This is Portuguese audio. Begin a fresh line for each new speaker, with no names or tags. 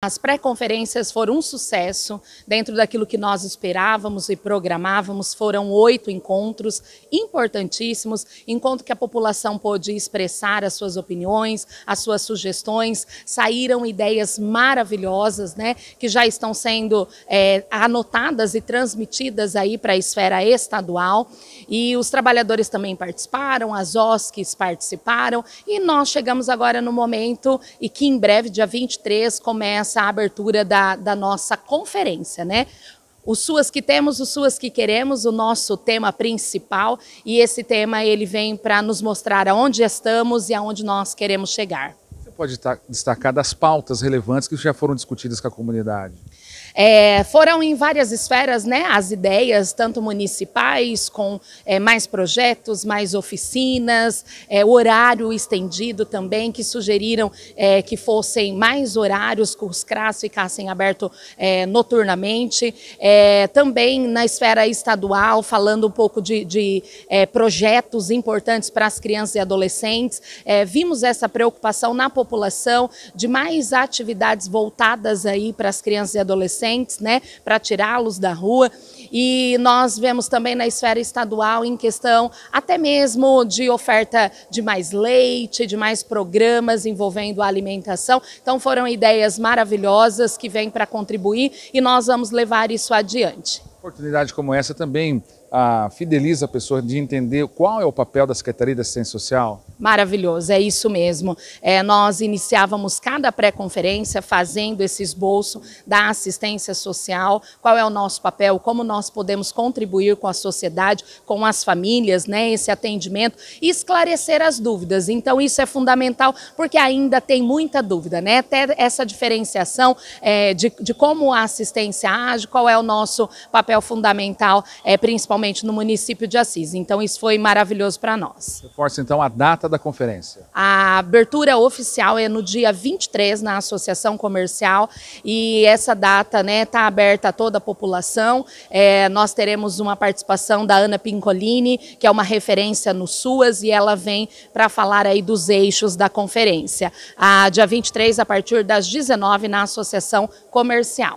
As pré-conferências foram um sucesso dentro daquilo que nós esperávamos e programávamos. Foram oito encontros importantíssimos, encontro que a população pôde expressar as suas opiniões, as suas sugestões. Saíram ideias maravilhosas, né, que já estão sendo é, anotadas e transmitidas aí para a esfera estadual. E os trabalhadores também participaram, as OSCs participaram. E nós chegamos agora no momento e que em breve, dia 23, começa essa abertura da, da nossa conferência, né? Os suas que temos, os suas que queremos, o nosso tema principal e esse tema ele vem para nos mostrar aonde estamos e aonde nós queremos chegar.
Você pode destacar das pautas relevantes que já foram discutidas com a comunidade?
É, foram em várias esferas né, as ideias, tanto municipais, com é, mais projetos, mais oficinas, é, horário estendido também, que sugeriram é, que fossem mais horários, que os CRAS ficassem abertos é, noturnamente. É, também na esfera estadual, falando um pouco de, de projetos importantes para as crianças e adolescentes, vimos essa preocupação na população de mais atividades voltadas aí para as crianças e adolescentes, adolescentes, né, para tirá-los da rua. E nós vemos também na esfera estadual em questão até mesmo de oferta de mais leite, de mais programas envolvendo a alimentação. Então foram ideias maravilhosas que vêm para contribuir e nós vamos levar isso adiante
oportunidade como essa também ah, fideliza a pessoa de entender qual é o papel da Secretaria de Assistência Social?
Maravilhoso, é isso mesmo. É, nós iniciávamos cada pré-conferência fazendo esse esboço da assistência social, qual é o nosso papel, como nós podemos contribuir com a sociedade, com as famílias, né, esse atendimento, e esclarecer as dúvidas. Então isso é fundamental porque ainda tem muita dúvida, né? Até essa diferenciação é, de, de como a assistência age, qual é o nosso papel papel é fundamental, é, principalmente no município de Assis. Então, isso foi maravilhoso para nós.
Reforça, então, a data da conferência.
A abertura oficial é no dia 23, na Associação Comercial, e essa data está né, tá aberta a toda a população. É, nós teremos uma participação da Ana Pincolini, que é uma referência no SUAS, e ela vem para falar aí dos eixos da conferência. A, dia 23, a partir das 19 na Associação Comercial.